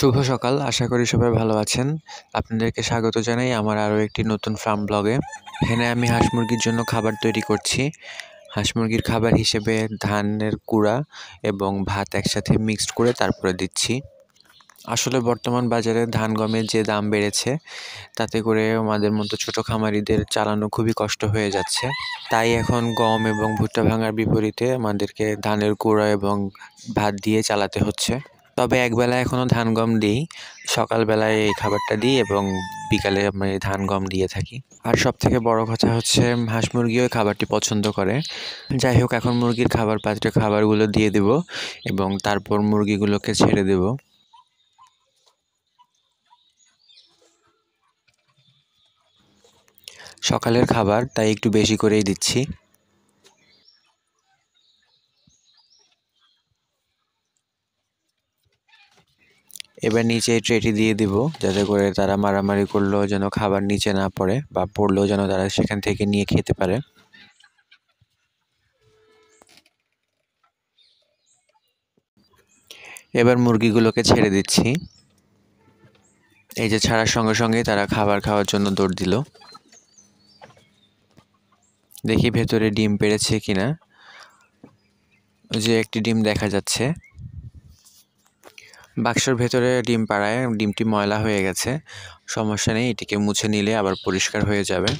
শুভ সকাল আশা করি সবাই ভালো আছেন আপনাদেরকে স্বাগত জানাই আমার আরও একটি নতুন ফার্ম ব্লগে এখানে আমি হাঁস মুরগির জন্য খাবার তৈরি করছি হাঁস মুরগির খাবার হিসেবে ধানের কুড়া এবং ভাত একসাথে মিক্সড করে তারপরে দিচ্ছি আসলে বর্তমান বাজারে ধান গমের যে দাম বেড়েছে তাতে করে আমাদের মতো ছোট খামারিদের চালানো খুবই কষ্ট হয়ে যাচ্ছে তাই এখন গম এবং ভুট্টা ভাঙার বিপরীতে আমাদেরকে ধানের কুড়া এবং ভাত দিয়ে চালাতে হচ্ছে তবে একবেলা এখনও ধান গম দিই সকালবেলায় এই খাবারটা দিই এবং বিকালে আমি ধান গম দিয়ে থাকি আর সব থেকে বড় কথা হচ্ছে হাঁস মুরগিও খাবারটি পছন্দ করে যাই হোক এখন মুরগির খাবার পাত্রে খাবারগুলো দিয়ে দেব এবং তারপর মুরগিগুলোকে ছেড়ে দেব সকালের খাবার তাই একটু বেশি করেই দিচ্ছি এবার নিচে ট্রেটি দিয়ে দিব যাতে করে তারা মারামারি করলেও যেন খাবার নিচে না পড়ে বা পড়লেও যেন তারা সেখান থেকে নিয়ে খেতে পারে এবার মুরগিগুলোকে ছেড়ে দিচ্ছি এই যে ছাড়ার সঙ্গে সঙ্গে তারা খাবার খাওয়ার জন্য দৌড় দিল দেখি ভেতরে ডিম পেড়েছে কিনা যে একটি ডিম দেখা যাচ্ছে বাক্সের ভেতরে ডিম পাড়ায় ডিমটি ময়লা হয়ে গেছে সমস্যা নেই এটিকে মুছে নিলে আবার পরিষ্কার হয়ে যাবে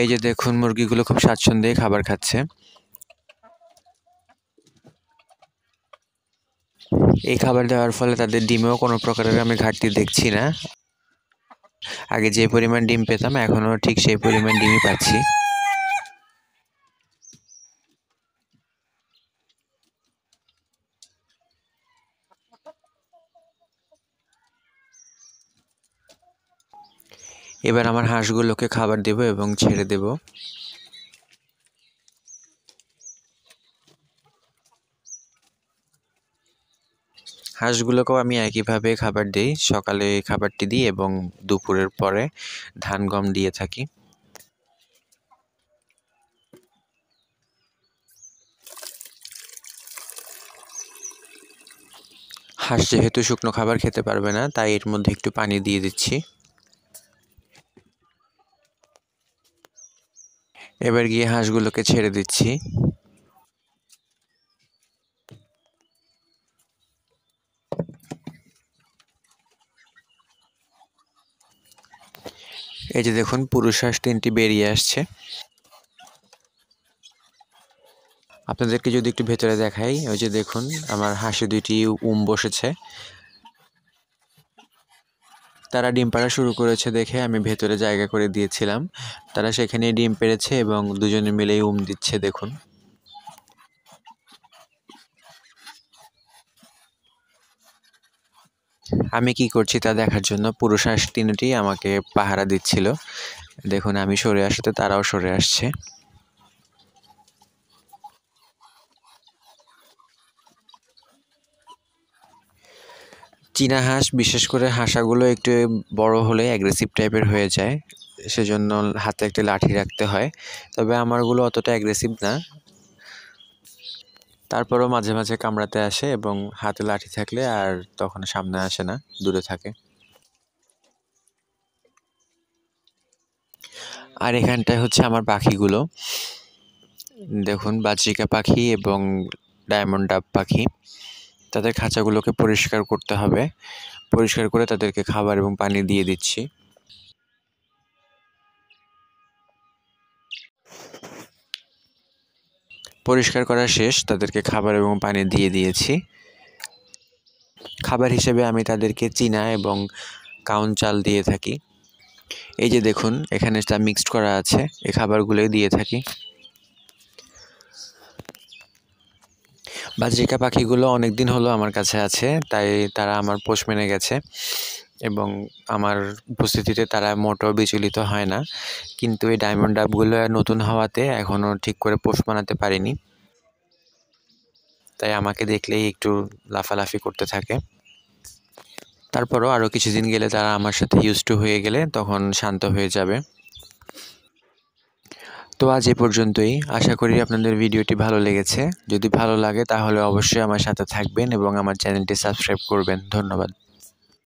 এই যে দেখুন মুরগিগুলো খুব স্বাচ্ছন্দ্যে খাবার খাচ্ছে এই খাবার দেওয়ার ফলে তাদের ডিমেও কোনো প্রকারের আমি ঘাটতি দেখছি না আগে যে পরিমাণ ডিম পেতাম এখনও ঠিক সেই পরিমাণ ডিমই পাচ্ছি এবার আমার হাঁসগুলোকে খাবার দেব এবং ছেড়ে দেব হাঁসগুলোকেও আমি একইভাবে খাবার দিই সকালে খাবারটি দিই এবং দুপুরের পরে ধান গম দিয়ে থাকি হাঁস যেহেতু শুকনো খাবার খেতে পারবে না তাই এর মধ্যে একটু পানি দিয়ে দিচ্ছি এবার গিয়ে হাঁসগুলোকে ছেড়ে দিচ্ছি এই যে দেখুন পুরুষ হাঁস তিনটি বেরিয়ে আসছে আপনাদেরকে যদি একটু ভেতরে দেখাই ওই যে দেখুন আমার হাঁসে দুইটি উম বসেছে তারা ডিম পাড়া শুরু করেছে দেখে আমি ভেতরে জায়গা করে দিয়েছিলাম তারা সেখানে ডিম পেড়েছে এবং দুজনে মিলেই উম দিচ্ছে দেখুন আমি কি করছি তা দেখার জন্য পুরুষ আস তিনটি আমাকে পাহারা দিচ্ছিল দেখুন আমি সরে আসতে তারাও সরে আসছে চীনা হাঁস বিশেষ করে হাঁসাগুলো একটু বড় হলে অ্যাগ্রেসিভ টাইপের হয়ে যায় সেজন্য হাতে একটা লাঠি রাখতে হয় তবে আমারগুলো অতটা অ্যাগ্রেসিভ না তারপরেও মাঝে মাঝে কামড়াতে আসে এবং হাতে লাঠি থাকলে আর তখন সামনে আসে না দূরে থাকে আর এখানটায় হচ্ছে আমার পাখিগুলো দেখুন বাচিকা পাখি এবং ডায়মন্ড ডাব পাখি তাদের খাঁচাগুলোকে পরিষ্কার করতে হবে পরিষ্কার করে তাদেরকে খাবার এবং পানি দিয়ে দিচ্ছি পরিষ্কার করা শেষ তাদেরকে খাবার এবং পানি দিয়ে দিয়েছি খাবার হিসেবে আমি তাদেরকে চিনা এবং কাউন চাল দিয়ে থাকি এই যে দেখুন এখানে তা মিক্সড করা আছে এই খাবারগুলোই দিয়ে থাকি বাজরিকা পাখিগুলো অনেক দিন হলো আমার কাছে আছে তাই তারা আমার পোষ মেনে গেছে এবং আমার উপস্থিতিতে তারা মোটো বিচলিত হয় না কিন্তু এই ডায়মন্ড ডাবগুলো নতুন হওয়াতে এখনও ঠিক করে পোষ মানাতে পারিনি তাই আমাকে দেখলেই একটু লাফালাফি করতে থাকে তারপরও আরও কিছুদিন গেলে তারা আমার সাথে ইউজ টু হয়ে গেলে তখন শান্ত হয়ে যাবে তো আজ এ পর্যন্তই আশা করি আপনাদের ভিডিওটি ভালো লেগেছে যদি ভালো লাগে তাহলে অবশ্যই আমার সাথে থাকবেন এবং আমার চ্যানেলটি সাবস্ক্রাইব করবেন ধন্যবাদ